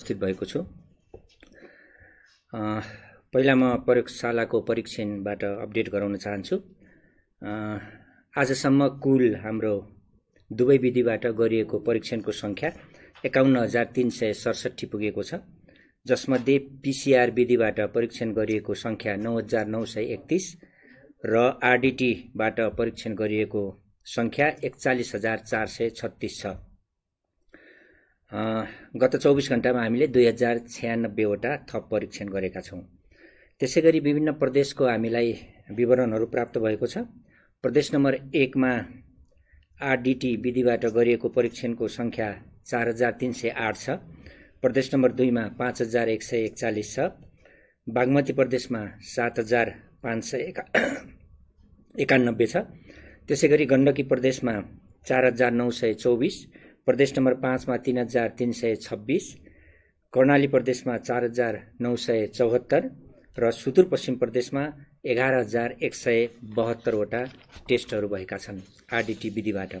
उपस्थित भएको छु पहिला म प्रयोगशालाको परीक्षणबाट अपडेट गराउन चाहन्छु आजसम्म कुल हाम्रो दुवै विधिबाट गरिएको परीक्षणको सङ्ख्या एकाउन्न हजार तिन सय सडसठी पुगेको छ जसमध्ये पिसिआर विधिबाट परीक्षण गरिएको सङ्ख्या नौ हजार नौ सय एकतिस र आरडिटीबाट परीक्षण गरिएको सङ्ख्या एकचालिस हजार चार सय छत्तिस छ गत चौबिस घन्टामा हामीले दुई हजार छ्यानब्बेवटा थप परीक्षण गरेका छौँ त्यसै गरी विभिन्न प्रदेशको हामीलाई विवरणहरू प्राप्त भएको छ प्रदेश नम्बर एकमा आरडिटी विधिबाट गरिएको परीक्षणको सङ्ख्या चार हजार तिन सय आठ छ प्रदेश नम्बर दुईमा पाँच हजार एक सय एकचालिस छ बागमती प्रदेशमा सात हजार पाँच सय एका एकानब्बे छ त्यसै गरी गण्डकी प्रदेशमा चार हजार नौ सय चौबिस प्रदेश नम्बर पाँचमा तिन हजार तिन सय छब्बिस कर्णाली प्रदेशमा चार हजार नौ सय चौहत्तर र सुदूरपश्चिम प्रदेशमा एघार हजार एक सय बहत्तरवटा टेस्टहरू भएका छन् आरडिटी विधिबाट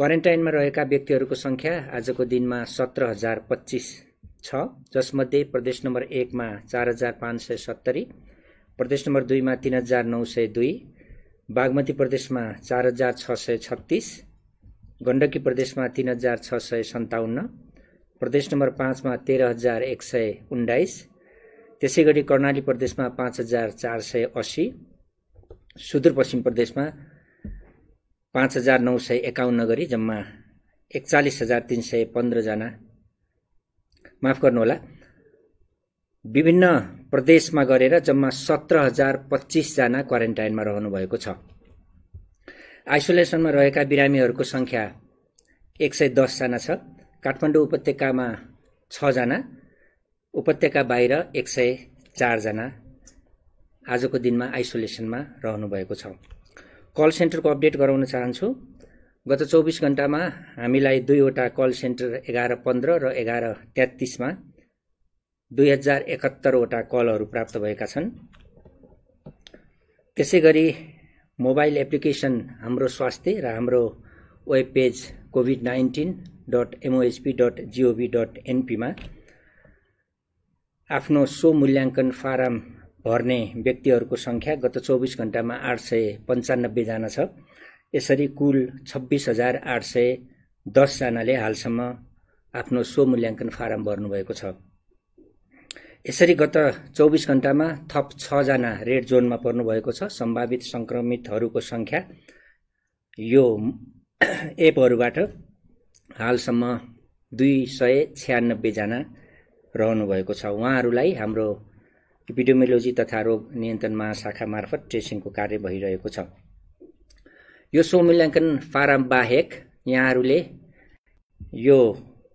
क्वारेन्टाइनमा रहेका व्यक्तिहरूको सङ्ख्या आजको दिनमा सत्र हजार पच्चिस छ जसमध्ये प्रदेश नम्बर एकमा चार हजार पाँच सय सत्तरी प्रदेश नम्बर दुईमा तिन हजार नौ सय दुई बागमती प्रदेशमा चार हजार छ सय छत्तिस गण्डकी प्रदेशमा तिन हजार छ सय सन्ताउन्न प्रदेश नम्बर पाँचमा तेह्र हजार एक सय उन्नाइस त्यसै गरी कर्णाली प्रदेशमा पाँच हजार चार सय असी सुदूरपश्चिम प्रदेशमा पाँच हजार नौ सय एकाउन्न गरी जम्मा एकचालिस हजार तिन सय पन्ध्रजना माफ गर्नुहोला विभिन्न प्रदेशमा गरेर जम्मा सत्र हजार पच्चिसजना क्वारेन्टाइनमा रहनुभएको छ आइसोलेसनमा रहेका बिरामीहरूको सङ्ख्या एक सय दसजना छ काठमाडौँ उपत्यकामा छजना उपत्यका बाहिर एक सय चारजना आजको दिनमा आइसोलेसनमा रहनुभएको छ कल सेन्टरको अपडेट गराउन चाहन्छु गत चौबिस घन्टामा हामीलाई दुईवटा कल सेन्टर एघार पन्ध्र र एघार तेत्तिसमा दुई हजार एकहत्तरवटा कलहरू प्राप्त भएका छन् त्यसै गरी मोबाइल एप्लिकेसन हाम्रो स्वास्थ्य र हाम्रो web page covid nineteen dot MOHP dot gov dot एनपीमा आफ्नो सो मूल्याङ्कन फारम भर्ने व्यक्तिहरूको सङ्ख्या गत चौबिस घन्टामा आठ सय पन्चानब्बेजना छ यसरी कुल छब्बिस हजार आठ सय दसजनाले हालसम्म आफ्नो सो मूल्याङ्कन फारम भर्नुभएको छ यसरी गत चौबिस घण्टामा थप छजना रेड जोनमा पर्नुभएको छ सम्भावित सङ्क्रमितहरूको सङ्ख्या यो एपहरूबाट हालसम्म दुई सय छ्यानब्बेजना रहनुभएको छ उहाँहरूलाई हाम्रो इपिडोमियोलोजी तथा रोग नियन्त्रण महाशाखा मार्फत ट्रेसिङको कार्य भइरहेको छ यो स्वमूल्याङ्कन फारम बाहेक यहाँहरूले यो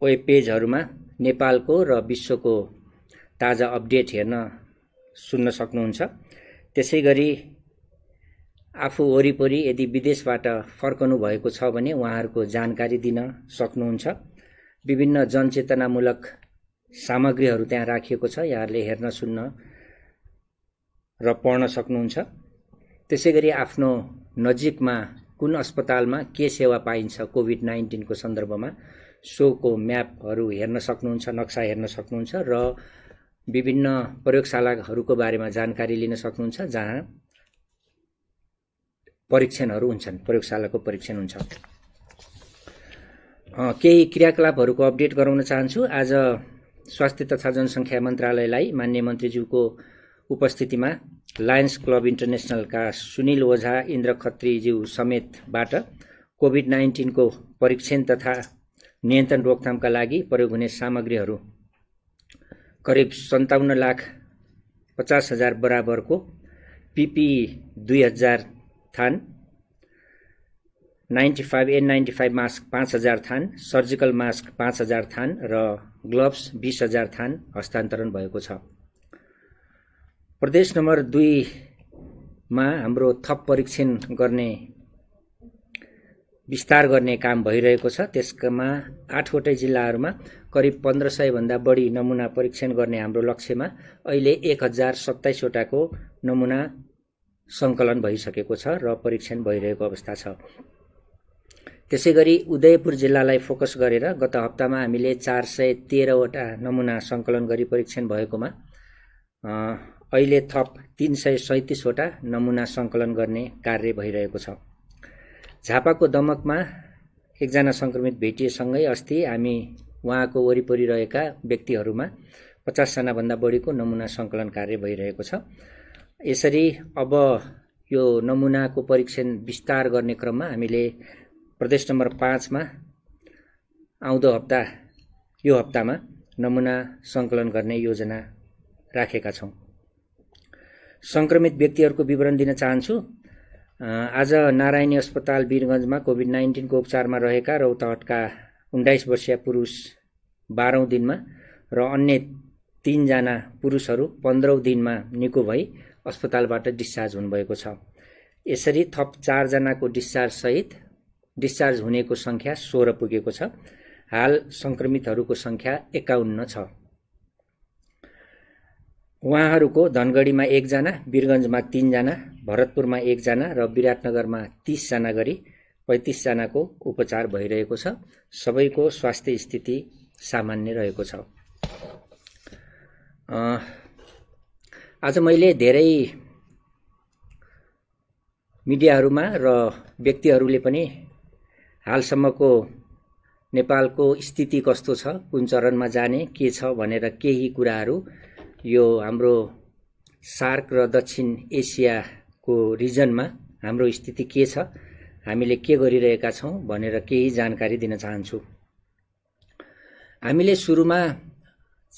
वेब पेजहरूमा नेपालको र विश्वको ताजा अपडेट हेर्न सुन्न सक्नुहुन्छ त्यसै गरी आफू वरिपरि यदि विदेशबाट फर्कनु भएको छ भने उहाँहरूको जानकारी दिन सक्नुहुन्छ विभिन्न जनचेतनामूलक सामग्रीहरू त्यहाँ राखिएको छ यहाँहरूले हेर्न सुन्न र पढ्न सक्नुहुन्छ त्यसै गरी आफ्नो नजिकमा कुन अस्पतालमा के सेवा पाइन्छ कोभिड नाइन्टिनको सन्दर्भमा सोको म्यापहरू हेर्न सक्नुहुन्छ नक्सा हेर्न सक्नुहुन्छ र विभिन्न प्रयोगशालाहरूको बारेमा जानकारी लिन सक्नुहुन्छ जहाँ परीक्षणहरू हुन्छन् प्रयोगशालाको परीक्षण हुन्छ केही क्रियाकलापहरूको अपडेट गराउन चाहन्छु आज स्वास्थ्य तथा जनसङ्ख्या मन्त्रालयलाई मान्य मन्त्रीज्यूको उपस्थितिमा लायन्स क्लब इन्टरनेसनलका सुनिल ओझा इन्द्र खत्रीज्यू समेतबाट कोभिड नाइन्टिनको परीक्षण तथा नियन्त्रण रोकथामका लागि प्रयोग हुने सामग्रीहरू करिब सन्ताउन्न लाख पचास हजार बराबरको पिपी दुई हजार थान ninety five N ninety five mask पाँच हजार थान सर्जिकल मास्क पाँच हजार थान र ग्लोभ्स बिस हजार थान हस्तान्तरण भएको छ प्रदेश नम्बर दुईमा हाम्रो थप परीक्षण गर्ने विस्तार गर्ने काम भइरहेको छ त्यसमा आठवटै जिल्लाहरूमा करिब पन्ध्र सयभन्दा बढी नमुना परीक्षण गर्ने हाम्रो लक्ष्यमा अहिले एक हजार सत्ताइसवटाको नमुना सङ्कलन भइसकेको छ र परीक्षण भइरहेको अवस्था छ त्यसै गरी उदयपुर जिल्लालाई फोकस गरेर गत हप्तामा हामीले चार सय तेह्रवटा नमुना सङ्कलन गरी परीक्षण भएकोमा अहिले थप तिन सय सैँतिसवटा नमुना सङ्कलन गर्ने कार्य भइरहेको छ झापाको दमकमा एकजना सङ्क्रमित भेटिएसँगै अस्ति हामी उहाँको वरिपरि रहेका व्यक्तिहरूमा पचासजनाभन्दा बढीको नमुना सङ्कलन कार्य भइरहेको छ यसरी अब यो नमुनाको परीक्षण विस्तार गर्ने क्रममा हामीले प्रदेश नम्बर पाँचमा आउँदो हप्ता यो हप्तामा नमुना सङ्कलन गर्ने योजना राखेका छौँ सङ्क्रमित व्यक्तिहरूको विवरण दिन चाहन्छु आज नारायणी अस्पताल वीरगन्जमा कोभिड नाइन्टिनको उपचारमा रहेका रौतहटका उन्नाइस वर्षीय पुरुष बाह्रौँ दिनमा र अन्य तिनजना पुरुषहरू पन्ध्रौँ दिनमा निको भई अस्पतालबाट डिस्चार्ज हुनुभएको छ यसरी थप चारजनाको डिस्चार्जसहित डिस्चार्ज हुनेको सङ्ख्या सोह्र पुगेको छ हाल सङ्क्रमितहरूको सङ्ख्या एकाउन्न छ उहाँहरूको धनगढीमा एकजना वीरगन्जमा तिनजना भरतपुरमा एकजना र विराटनगरमा तिसजना गरी पैँतिसजनाको उपचार भइरहेको छ सबैको स्वास्थ्य स्थिति सामान्य रहेको छ आज मैले धेरै मिडियाहरूमा र व्यक्तिहरूले पनि हालसम्मको नेपालको स्थिति कस्तो छ कुन चरणमा जाने के छ भनेर केही कुराहरू यो हाम्रो सार्क र दक्षिण एसिया को रिजनमा हाम्रो स्थिति के छ हामीले के गरिरहेका छौँ भनेर केही जानकारी दिन चाहन्छु हामीले सुरुमा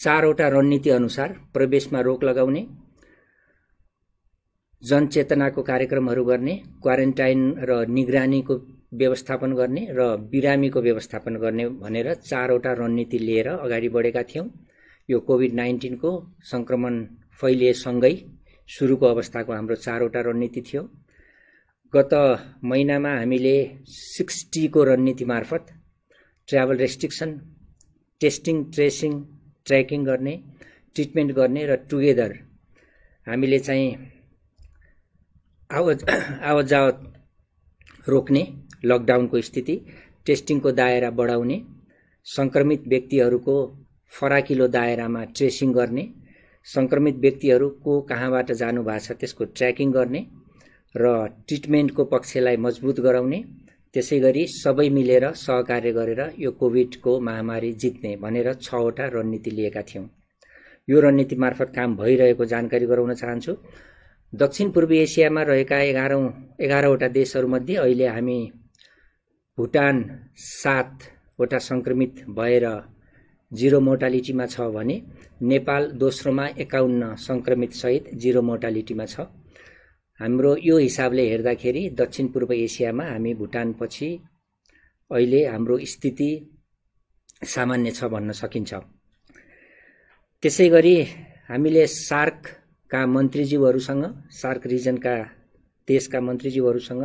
चारवटा रणनीति अनुसार प्रवेशमा रोक लगाउने जनचेतनाको कार्यक्रमहरू गर्ने क्वारेन्टाइन र निगरानीको व्यवस्थापन गर्ने र बिरामीको व्यवस्थापन गर्ने भनेर चारवटा रणनीति लिएर अगाडि बढेका थियौँ यो कोभिड नाइन्टिनको सङ्क्रमण फैलिएसँगै सुरुको अवस्थाको हाम्रो चारवटा रणनीति थियो गत महिनामा हामीले सिक्सटीको रणनीति मार्फत travel restriction testing tracing tracking गर्ने ट्रिटमेन्ट गर्ने र टुगेदर हामीले चाहिँ आवत आवत जावत रोक्ने लकडाउनको स्थिति टेस्टिङको दायरा बढाउने सङ्क्रमित व्यक्तिहरूको फराकिलो दायरामा ट्रेसिङ गर्ने सङ्क्रमित व्यक्तिहरू को कहाँबाट जानुभएको छ त्यसको ट्र्याकिङ गर्ने र ट्रिटमेन्टको पक्षलाई मजबुत गराउने त्यसै गरी सबै मिलेर सहकार्य गरेर यो कोभिडको महामारी जित्ने भनेर छवटा रणनीति लिएका थियौँ यो रणनीति मार्फत काम भइरहेको जानकारी गराउन चाहन्छु दक्षिण पूर्वी एसियामा रहेका एघारौँ एघारवटा देशहरूमध्ये अहिले हामी भुटान सातवटा सङ्क्रमित भएर जिरो मोर्टालिटीमा छ भने नेपाल दोस्रोमा एकाउन्न सङ्क्रमितसहित जिरो मोर्टालिटीमा छ हाम्रो यो हिसाबले हेर्दाखेरि दक्षिण पूर्व एसियामा हामी भुटानपछि अहिले हाम्रो स्थिति सामान्य छ भन्न सकिन्छ त्यसै गरी हामीले सार्कका मन्त्रीज्यूहरूसँग सार्क रिजनका देशका मन्त्रीजीवहरूसँग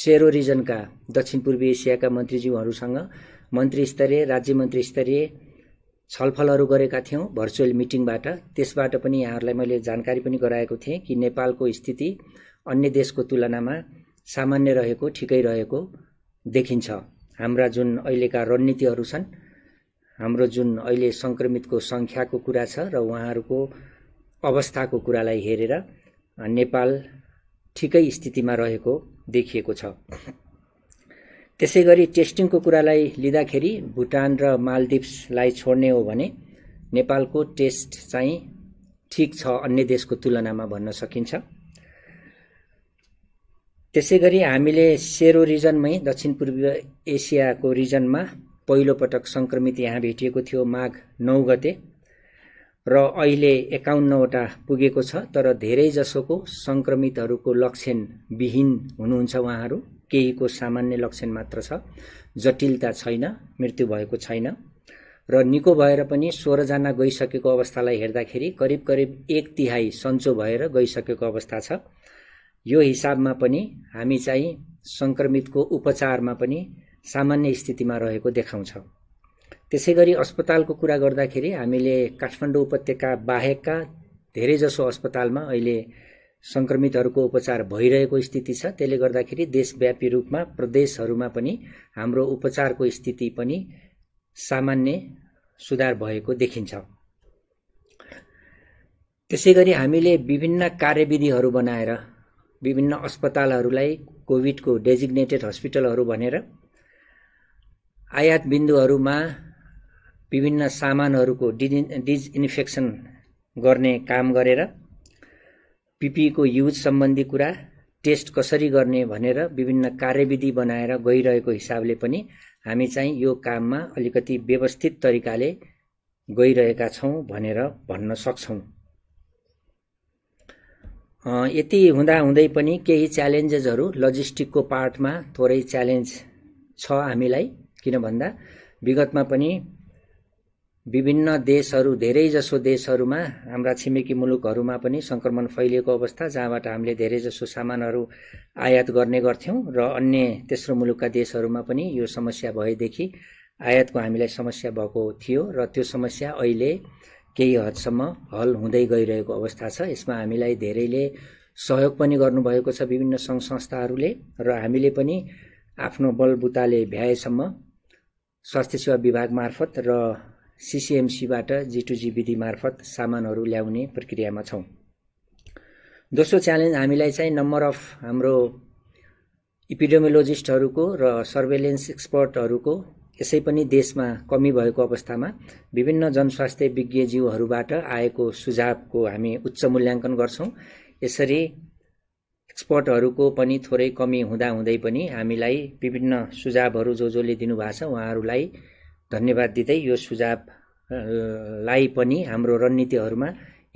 सेरो रिजनका दक्षिण पूर्वी एसियाका मन्त्रीज्यूहरूसँग मन्त्री स्तरीय राज्य मन्त्री स्तरीय छलफलहरू गरेका थियौँ भर्चुअल मिटिङबाट त्यसबाट पनि यहाँहरूलाई मैले जानकारी पनि गराएको थिएँ कि नेपालको स्थिति अन्य देशको तुलनामा सामान्य रहेको ठिकै रहेको देखिन्छ हाम्रा जुन अहिलेका रणनीतिहरू छन् हाम्रो जुन अहिले सङ्क्रमितको सङ्ख्याको कुरा छ र उहाँहरूको अवस्थाको कुरालाई हेरेर नेपाल ठिकै स्थितिमा रहेको देखिएको छ त्यसै गरी टेस्टिङको कुरालाई लिँदाखेरि भुटान र मालदिप्सलाई छोड्ने हो भने नेपालको टेस्ट चाहिँ ठिक छ अन्य देशको तुलनामा भन्न सकिन्छ त्यसै गरी हामीले सेरो रिजनमै दक्षिण पूर्व एसियाको रिजनमा पहिलोपटक सङ्क्रमित यहाँ भेटिएको थियो माघ नौ गते र अहिले एकाउन्नवटा पुगेको छ तर धेरै जसोको सङ्क्रमितहरूको लक्षण विहीन हुनुहुन्छ उहाँहरू केहीको सामान्य लक्षण मात्र छ जटिलता छैन मृत्यु भएको छैन र निको भएर पनि सोह्रजना गइसकेको अवस्थालाई हेर्दाखेरि करिब करिब एक तिहाई सन्चो भएर गइसकेको अवस्था छ यो हिसाबमा पनि हामी चाहिँ सङ्क्रमितको उपचारमा पनि सामान्य स्थितिमा रहेको देखाउँछौँ त्यसै गरी अस्पतालको कुरा गर्दाखेरि हामीले काठमाडौँ उपत्यका बाहेकका धेरैजसो अस्पतालमा अहिले सङ्क्रमितहरूको उपचार भइरहेको स्थिति छ त्यसले गर्दाखेरि देशव्यापी रूपमा प्रदेशहरूमा पनि हाम्रो उपचारको स्थिति पनि सामान्य सुधार भएको देखिन्छ त्यसै गरी हामीले विभिन्न कार्यविधिहरू बनाएर विभिन्न अस्पतालहरूलाई कोभिडको डेजिग्नेटेड हस्पिटलहरू भनेर आयात बिन्दुहरूमा विभिन्न सामानहरूको डिज डिजइन्फेक्सन गर्ने काम गरेर पिपीको युज सम्बन्धी कुरा टेस्ट कसरी गर्ने भनेर विभिन्न कार्यविधि बनाएर गइरहेको हिसाबले पनि हामी चाहिँ यो काममा अलिकति व्यवस्थित तरिकाले गइरहेका छौँ भनेर भन्न सक्छौँ यति हुँदाहुँदै पनि केही च्यालेन्जेसहरू लजिस्टिकको पार्टमा थोरै च्यालेन्ज छ हामीलाई किन भन्दा विगतमा पनि विभिन्न देशहरू धेरैजसो देशहरूमा हाम्रा छिमेकी मुलुकहरूमा पनि सङ्क्रमण फैलिएको अवस्था जहाँबाट हामीले धेरैजसो सामानहरू आयात गर्ने गर्थ्यौँ र अन्य तेस्रो मुलुकका देशहरूमा पनि यो समस्या भएदेखि आयातको हामीलाई समस्या भएको थियो र त्यो समस्या अहिले केही हदसम्म हल हुँदै गइरहेको अवस्था छ यसमा हामीलाई धेरैले सहयोग पनि गर्नुभएको छ विभिन्न सङ्घ संस्थाहरूले र हामीले पनि आफ्नो बलबुताले भ्याएसम्म स्वास्थ्य सेवा विभाग मार्फत र सिसिएमसीबाट जिटुजी विधि मार्फत सामानहरू ल्याउने प्रक्रियामा छौँ दोस्रो च्यालेन्ज हामीलाई चाहिँ नम्बर अफ हाम्रो इपिडोमोलोजिस्टहरूको र सर्भेलेन्स एक्सपर्टहरूको यसै पनि देशमा कमी भएको अवस्थामा विभिन्न जनस्वास्थ्य विज्ञ जीवहरूबाट आएको सुझावको हामी उच्च मूल्याङ्कन गर्छौँ यसरी एक्सपर्टहरूको पनि थोरै कमी हुँदाहुँदै पनि हामीलाई विभिन्न सुझावहरू जो जसले दिनुभएको छ उहाँहरूलाई धन्यवाद दिँदै यो सुझावलाई पनि हाम्रो रणनीतिहरूमा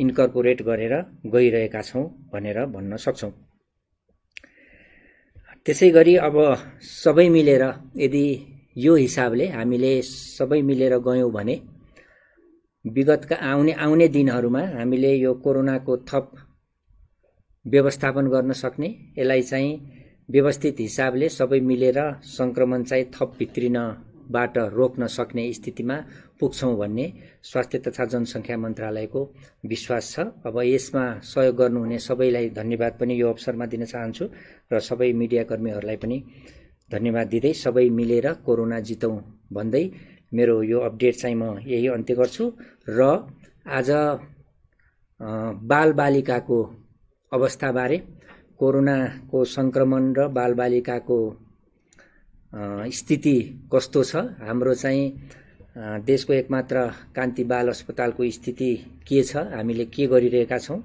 इन्कर्पोरेट गरेर गइरहेका छौँ भनेर भन्न सक्छौँ त्यसै गरी अब सबै मिलेर यदि यो हिसाबले हामीले सबै मिलेर गयौँ भने विगतका आउने आउने दिनहरूमा हामीले यो कोरोनाको थप व्यवस्थापन गर्न सक्ने यसलाई चाहिँ व्यवस्थित हिसाबले सबै मिलेर सङ्क्रमण चाहिँ थप भित्रिन बाट रोक्न सक्ने स्थितिमा पुग्छौँ भन्ने स्वास्थ्य तथा जनसङ्ख्या मन्त्रालयको विश्वास छ अब यसमा सहयोग गर्नुहुने सबैलाई धन्यवाद पनि यो अवसरमा दिन चाहन्छु र सबै मिडियाकर्मीहरूलाई पनि धन्यवाद दिँदै सबै मिलेर कोरोना जितौँ भन्दै मेरो यो अपडेट चाहिँ म यही अन्त्य गर्छु र आज बालबालिकाको अवस्थाबारे कोरोनाको सङ्क्रमण र बालबालिकाको स्थिति कस्तो छ हाम्रो चाहिँ देशको एकमात्र कान्ति बाल अस्पतालको स्थिति के छ हामीले के गरिरहेका छौँ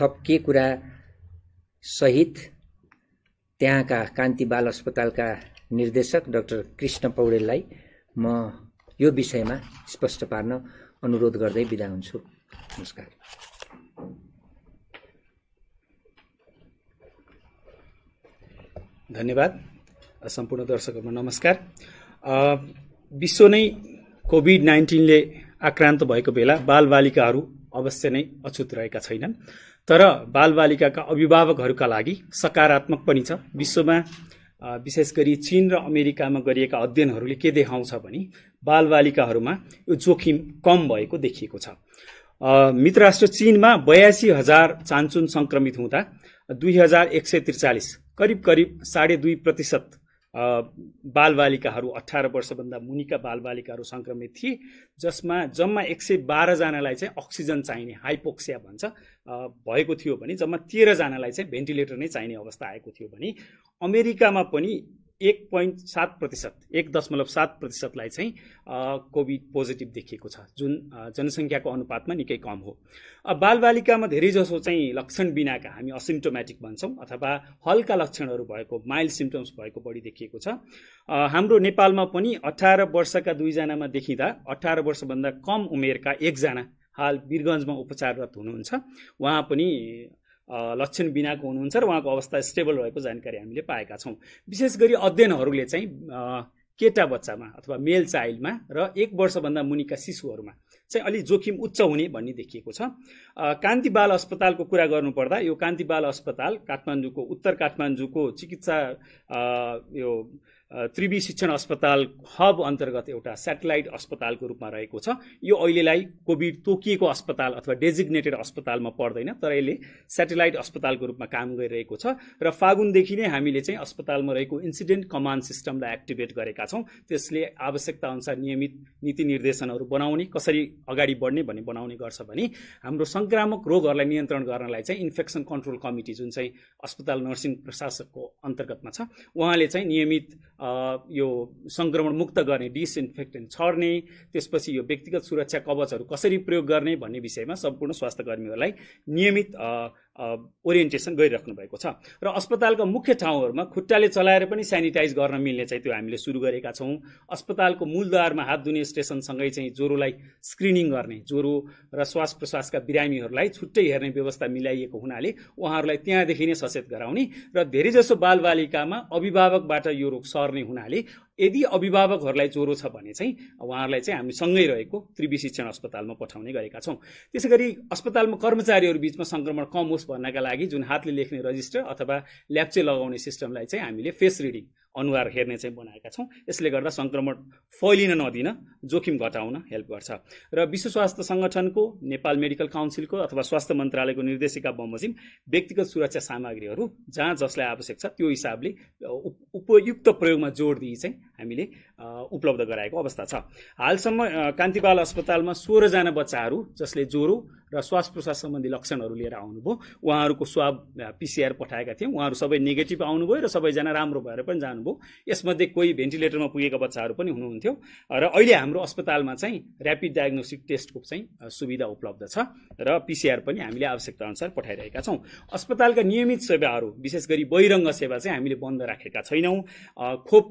थप के कुरा सहित त्यहाँका कान्ति बाल अस्पतालका निर्देशक डाक्टर कृष्ण पौडेललाई म यो विषयमा स्पष्ट पार्न अनुरोध गर्दै बिदा हुन्छु नमस्कार धन्यवाद सम्पूर्ण दर्शकहरूमा नमस्कार विश्व नै कोभिड नाइन्टिनले आक्रान्त भएको बेला बालबालिकाहरू अवश्य नै अछुत रहेका छैनन् तर बालबालिकाका अभिभावकहरूका लागि सकारात्मक पनि छ विश्वमा विशेष गरी चीन र अमेरिकामा गरिएका अध्ययनहरूले के देखाउँछ भने बालबालिकाहरूमा यो जोखिम कम भएको देखिएको छ मित्र राष्ट्र चिनमा बयासी हजार चान्चुन सङ्क्रमित हुँदा दुई हजार एक सय त्रिचालिस करिब करिब साढे दुई प्रतिशत बालबालिकाहरू अठार वर्षभन्दा मुनिका बालबालिकाहरू सङ्क्रमित थिए जसमा जम्मा एक सय बाह्रजनालाई चाहिँ अक्सिजन चाहिने हाइपोक्सिया भन्छ भएको थियो भने जम्मा तेह्रजनालाई चाहिँ भेन्टिलेटर नै चाहिने अवस्था आएको थियो भने अमेरिकामा पनि एक पोइन्ट सात प्रतिशत एक दशमलव सात प्रतिशतलाई चाहिँ कोभिड पोजिटिभ देखिएको छ जुन जनसङ्ख्याको अनुपातमा निकै कम हो बालबालिकामा धेरैजसो चाहिँ लक्षण बिनाका हामी असिम्टोमेटिक भन्छौँ अथवा हल्का लक्षणहरू भएको माइल्ड सिम्टम्स भएको बढी देखिएको छ हाम्रो नेपालमा पनि अठार वर्षका दुईजनामा देखिँदा अठार वर्षभन्दा कम उमेरका एकजना हाल वीरगञ्जमा उपचाररत हुनुहुन्छ उहाँ पनि लक्षण बिनाको हुनुहुन्छ र उहाँको अवस्था स्टेबल रहेको जानकारी हामीले पाएका छौँ विशेष गरी अध्ययनहरूले चाहिँ केटा बच्चामा अथवा मेल चाइल्डमा र एक वर्षभन्दा मुनिका शिशुहरूमा चाहिँ अलिक जोखिम उच्च हुने भन्ने देखिएको छ कान्ति बाल अस्पतालको कुरा गर्नुपर्दा यो कान्ति बाल अस्पताल काठमाडौँको उत्तर काठमाडौँको चिकित्सा यो त्रिवी शिक्षण अस्पताल हब अन्तर्गत एउटा सेटेलाइट अस्पतालको रूपमा रहेको छ यो अहिलेलाई कोभिड तोकिएको अस्पताल अथवा डेजिग्नेटेड अस्पतालमा पर्दैन तर यसले सेटेलाइट अस्पतालको रूपमा काम गरिरहेको छ र फागुनदेखि नै हामीले चाहिँ अस्पतालमा रहेको इन्सिडेन्ट कमान्ड सिस्टमलाई एक्टिभेट गरेका छौँ त्यसले आवश्यकता अनुसार नियमित नीति निर्देशनहरू बनाउने कसरी अगाडि बढ्ने भन्ने बनाउने गर्छ भने हाम्रो सङ्क्रामक रोगहरूलाई नियन्त्रण गर्नलाई चाहिँ इन्फेक्सन कन्ट्रोल कमिटी जुन चाहिँ अस्पताल नर्सिङ प्रशासकको अन्तर्गतमा छ उहाँले चाहिँ नियमित यो सङ्क्रमण मुक्त गर्ने डिसइन्फेक्टेन्ट छर्ने त्यसपछि यो व्यक्तिगत सुरक्षा कवचहरू कसरी प्रयोग गर्ने भन्ने विषयमा सम्पूर्ण कर्मीहरूलाई नियमित ओरिएन्टेसन गरिराख्नु भएको छ र अस्पतालका मुख्य ठाउँहरूमा खुट्टाले चलाएर पनि सेनिटाइज गर्न मिल्ने चाहिँ त्यो हामीले सुरु गरेका छौँ अस्पतालको मूलद्वारमा हात धुने स्टेसनसँगै चाहिँ ज्वरोलाई स्क्रिनिङ गर्ने ज्वरो र श्वास प्रश्वासका बिरामीहरूलाई छुट्टै हेर्ने व्यवस्था मिलाइएको हुनाले उहाँहरूलाई त्यहाँदेखि नै सचेत गराउने र धेरैजसो बालबालिकामा अभिभावकबाट यो रोग सर्ने हुनाले यदि अभिभावकहरूलाई ज्वरो छ भने चाहिँ उहाँहरूलाई चाहिँ हामी सँगै रहेको त्रिवी शिक्षण अस्पतालमा पठाउने गरेका छौँ त्यसै गरी अस्पतालमा कर्मचारीहरू बिचमा सङ्क्रमण कम होस् भन्नका लागि जुन हातले लेख्ने रजिस्टर अथवा ल्याप्चे लगाउने सिस्टमलाई चाहिँ हामीले फेस रिडिङ अनुहार हेर्ने चाहिँ बनाएका छौँ यसले गर्दा सङ्क्रमण फैलिन नदिन जोखिम घटाउन हेल्प गर्छ र विश्व स्वास्थ्य सङ्गठनको नेपाल मेडिकल काउन्सिलको अथवा स्वास्थ्य मन्त्रालयको निर्देशिका बमोजिम व्यक्तिगत सुरक्षा सामग्रीहरू जहाँ जसलाई आवश्यक छ त्यो हिसाबले उपयुक्त प्रयोगमा जोड दिई चाहिँ हामीले उपलब्ध गराएको अवस्था छ हालसम्म कान्तिपाल अस्पतालमा सोह्रजना बच्चाहरू जसले ज्वरो र श्वास प्रश्वास सम्बन्धी लक्षणहरू लिएर आउनुभयो उहाँहरूको स्वाब पिसिआर पठाएका थियौँ उहाँहरू सबै नेगेटिभ आउनुभयो र सबैजना राम्रो भएर पनि जानुभयो यसमध्ये कोही भेन्टिलेटरमा पुगेका बच्चाहरू पनि हुनुहुन्थ्यो र अहिले हाम्रो अस्पतालमा चाहिँ ऱ्यापिड डायग्नोस्टिक टेस्टको चाहिँ सुविधा उपलब्ध छ र पिसिआर पनि हामीले आवश्यकता अनुसार पठाइरहेका छौँ अस्पतालका नियमित सेवाहरू विशेष गरी बहिरङ्ग सेवा चाहिँ हामीले बन्द राखेका छैनौँ खोप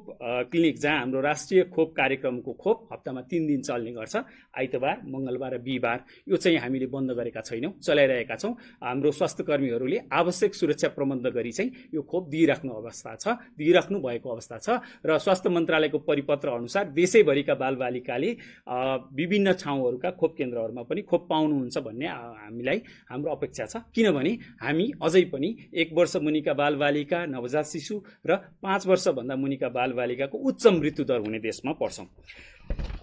क्लिनिक जहाँ हाम्रो राष्ट्रिय खोप कार्यक्रमको खोप हप्तामा तिन दिन चल्ने गर्छ आइतबार मङ्गलबार र बिहिबार यो चाहिँ हामीले बन्द गरेका छैनौँ चलाइरहेका छौँ हाम्रो स्वास्थ्य कर्मीहरूले आवश्यक सुरक्षा प्रबन्ध गरी चाहिँ यो खोप दिइराख्नु अवस्था छ दिइराख्नु भएको अवस्था छ र स्वास्थ्य मन्त्रालयको परिपत्र अनुसार देशैभरिका बालबालिकाले विभिन्न ठाउँहरूका खोप केन्द्रहरूमा पनि खोप पाउनुहुन्छ भन्ने हामीलाई हाम्रो अपेक्षा छ किनभने हामी अझै पनि एक वर्ष मुनिका बालबालिका नवजात शिशु र पाँच वर्षभन्दा मुनिका बालबालिकाको उच्च मृत्युदर हुने देशमा पर्छौँ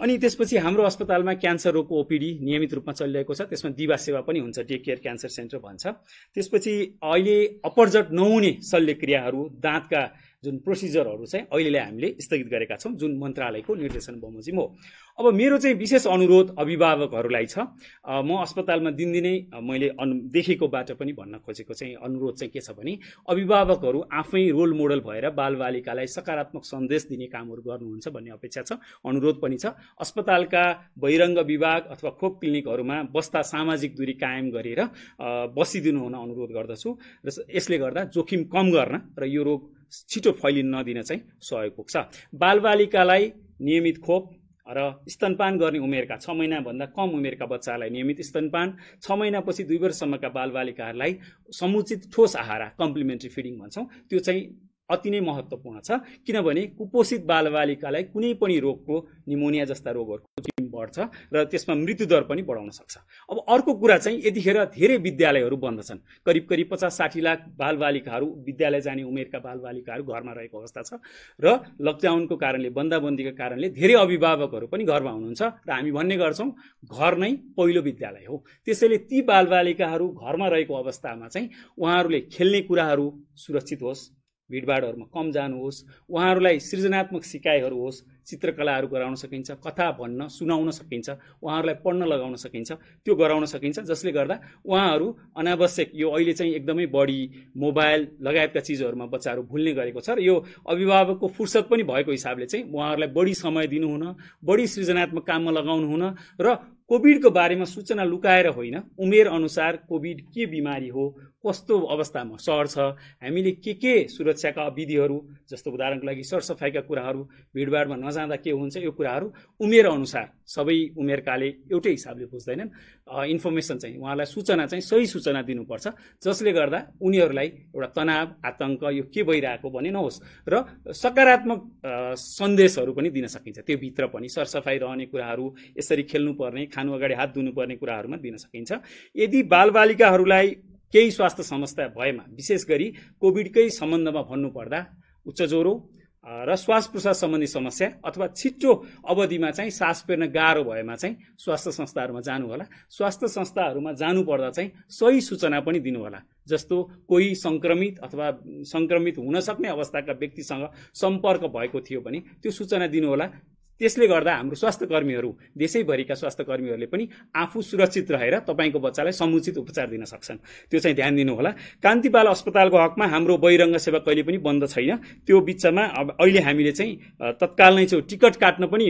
अनि त्यसपछि हाम्रो अस्पतालमा क्यान्सर रोगको ओपिडी नियमित रूपमा चलिरहेको छ त्यसमा दिवा सेवा पनि हुन्छ डे केयर क्यान्सर सेन्टर भन्छ त्यसपछि अहिले अपरजट नहुने शल्यक्रियाहरू दाँतका जुन प्रोसिजरहरू चाहिँ अहिलेलाई हामीले स्थगित गरेका छौँ जुन मन्त्रालयको निर्देशन बमोजिम हो अब मेरो चाहिँ विशेष अनुरोध अभिभावकहरूलाई छ म अस्पतालमा दिनदिनै मैले अनु देखेकोबाट पनि भन्न खोजेको चाहिँ अनुरोध चाहिँ के छ भने अभिभावकहरू आफै रोल मोडल भएर बालबालिकालाई सकारात्मक सन्देश दिने कामहरू गर्नुहुन्छ भन्ने अपेक्षा छ अनुरोध पनि छ अस्पतालका बहिरङ्ग विभाग अथवा खोप क्लिनिकहरूमा बस्दा सामाजिक दूरी कायम गरेर बसिदिनु हुन अनुरोध गर्दछु र यसले गर्दा जोखिम कम गर्न र यो रोग छिटो फैलिन नदिन चाहिँ सहयोग पुग्छ बालबालिकालाई नियमित खोप र स्तनपान गर्ने उमेरका छ महिनाभन्दा कम उमेरका बच्चाहरूलाई नियमित स्तनपान छ महिनापछि दुई वर्षसम्मका बालबालिकाहरूलाई समुचित ठोस आहारा कम्प्लिमेन्ट्री फिडिङ भन्छौँ त्यो चाहिँ अति नै महत्त्वपूर्ण छ किनभने कुपोषित बालबालिकालाई कुनै पनि रोगको निमोनिया जस्ता रोगहरूको जोखिम बढ्छ र त्यसमा मृत्युदर पनि बढाउन सक्छ अब अर्को कुरा चाहिँ यतिखेर धेरै विद्यालयहरू बन्द छन् करिब करिब पचास साठी लाख बालबालिकाहरू विद्यालय जाने उमेरका बालबालिकाहरू घरमा रहेको अवस्था छ र लकडाउनको कारणले बन्दाबन्दीको कारणले धेरै अभिभावकहरू पनि घरमा हुनुहुन्छ र हामी भन्ने गर्छौँ घर नै पहिलो विद्यालय हो त्यसैले ती बालबालिकाहरू घरमा रहेको अवस्थामा चाहिँ उहाँहरूले खेल्ने कुराहरू सुरक्षित होस् भिडभाडहरूमा कम जानुहोस् उहाँहरूलाई सृजनात्मक सिकाइहरू होस् चित्रकलाहरू गराउन सकिन्छ कथा भन्न सुनाउन सकिन्छ उहाँहरूलाई पढ्न लगाउन सकिन्छ त्यो गराउन सकिन्छ जसले गर्दा उहाँहरू अनावश्यक यो अहिले चाहिँ एकदमै बढी मोबाइल लगायतका चिजहरूमा बच्चाहरू भुल्ने गरेको छ र यो अभिभावकको फुर्सद पनि भएको हिसाबले चाहिँ उहाँहरूलाई बढी समय दिनुहुन बढी सृजनात्मक काममा लगाउनु लगाउनुहुन र कोभिडको बारेमा सूचना लुकाएर होइन उमेर अनुसार कोभिड के बिमारी हो कस्तो अवस्थामा सर्छ हामीले के के सुरक्षाका विधिहरू जस्तो उदाहरणको लागि सरसफाइका कुराहरू भिडभाडमा नजा जाँदा के हुन्छ यो कुराहरू उमेर अनुसार सबै उमेरकाले एउटै हिसाबले बुझ्दैनन् इन्फर्मेसन चाहिँ उहाँलाई सूचना चाहिँ सही सूचना दिनुपर्छ जसले गर्दा उनीहरूलाई एउटा तनाव आतङ्क यो के भइरहेको भने नहोस् र सकारात्मक सन्देशहरू पनि दिन सकिन्छ त्यो भित्र पनि सरसफाइ रहने कुराहरू यसरी खेल्नुपर्ने खानु अगाडि हात धुनुपर्ने कुराहरूमा दिन सकिन्छ यदि बालबालिकाहरूलाई केही स्वास्थ्य समस्या भएमा विशेष गरी कोभिडकै सम्बन्धमा भन्नुपर्दा उच्च ज्वरो र श्वास प्रश्वास सम्बन्धी समस्या अथवा छिटो अवधिमा चाहिँ सास फेर्न गाह्रो भएमा चाहिँ स्वास्थ्य संस्थाहरूमा जानुहोला स्वास्थ्य संस्थाहरूमा जानुपर्दा चाहिँ सही सूचना पनि दिनुहोला जस्तो कोही सङ्क्रमित अथवा सङ्क्रमित हुनसक्ने अवस्थाका व्यक्तिसँग सम्पर्क भएको थियो भने त्यो सूचना दिनुहोला त्यसले गर्दा हाम्रो स्वास्थ्य कर्मीहरू देशैभरिका स्वास्थ्य कर्मीहरूले पनि आफू सुरक्षित रहेर तपाईँको बच्चालाई समुचित उपचार दिन सक्छन् त्यो चाहिँ ध्यान दिनुहोला कान्तिपाल अस्पतालको हकमा हाम्रो बहिरङ्ग सेवा कहिले पनि बन्द छैन त्यो बिचमा अब अहिले हामीले चाहिँ तत्काल नै चाहिँ टिकट काट्न पनि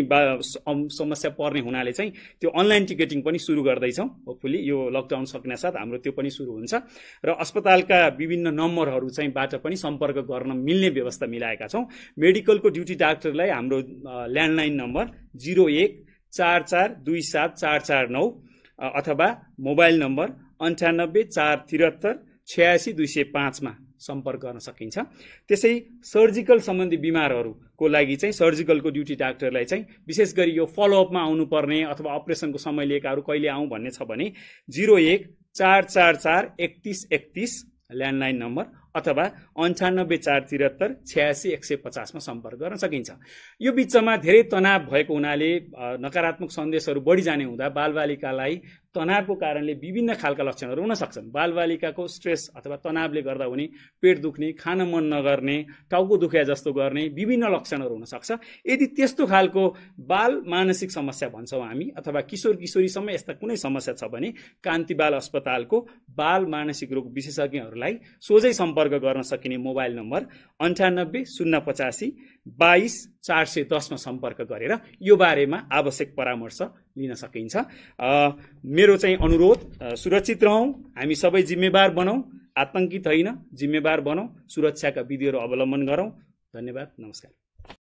समस्या पर्ने हुनाले चाहिँ त्यो अनलाइन टिकटिङ पनि सुरु गर्दैछौँ होपफुली यो लकडाउन साथ हाम्रो त्यो पनि सुरु हुन्छ र अस्पतालका विभिन्न नम्बरहरू चाहिँ बाट पनि सम्पर्क गर्न मिल्ने व्यवस्था मिलाएका छौँ मेडिकलको ड्युटी डाक्टरलाई हाम्रो ल्यान्डलाइन नम्बर जिरो एक चार चार दुई सात चार चार नौ अथवा मोबाइल नम्बर अन्ठानब्बे चार त्रिहत्तर छ्यासी दुई सय पाँचमा सम्पर्क गर्न सकिन्छ त्यसै सर्जिकल सम्बन्धी बिमारहरूको लागि चाहिँ सर्जिकलको ड्युटी डाक्टरलाई चाहिँ विशेष गरी यो फलोअपमा आउनुपर्ने अथवा अपरेसनको समय लिएकाहरू कहिले आउँ भन्ने छ भने जिरो एक चार चार चार एकतिस एकतिस ल्यान्डलाइन नम्बर अथवा अन्ठानब्बे चार त्रिहत्तर छ्यासी एक सय पचासमा सम्पर्क गर्न सकिन्छ यो बिचमा धेरै तनाव भएको हुनाले नकारात्मक सन्देशहरू बढी जाने हुँदा बालबालिकालाई तनावको कारणले विभिन्न खालका लक्षणहरू हुन सक्छन् बालबालिकाको स्ट्रेस अथवा तनावले गर्दा हुने पेट दुख्ने खान मन नगर्ने टाउको दुखिया जस्तो गर्ने विभिन्न लक्षणहरू हुनसक्छ यदि त्यस्तो खालको बाल मानसिक समस्या भन्छौँ हामी अथवा किशोर किशोरीसम्म यस्ता कुनै समस्या छ भने कान्ति बाल अस्पतालको बाल मानसिक रोग विशेषज्ञहरूलाई सोझै सम्पर्क सम्पर्क गर्न सकिने मोबाइल नम्बर अन्ठानब्बे शून्य पचासी बाइस चार सय दसमा सम्पर्क गरेर यो बारेमा आवश्यक परामर्श लिन सकिन्छ मेरो चाहिँ अनुरोध सुरक्षित रहौँ हामी सबै जिम्मेवार बनाऊ आतंकित होइन जिम्मेवार बनाऊ सुरक्षाका विधिहरू अवलम्बन गरौँ धन्यवाद नमस्कार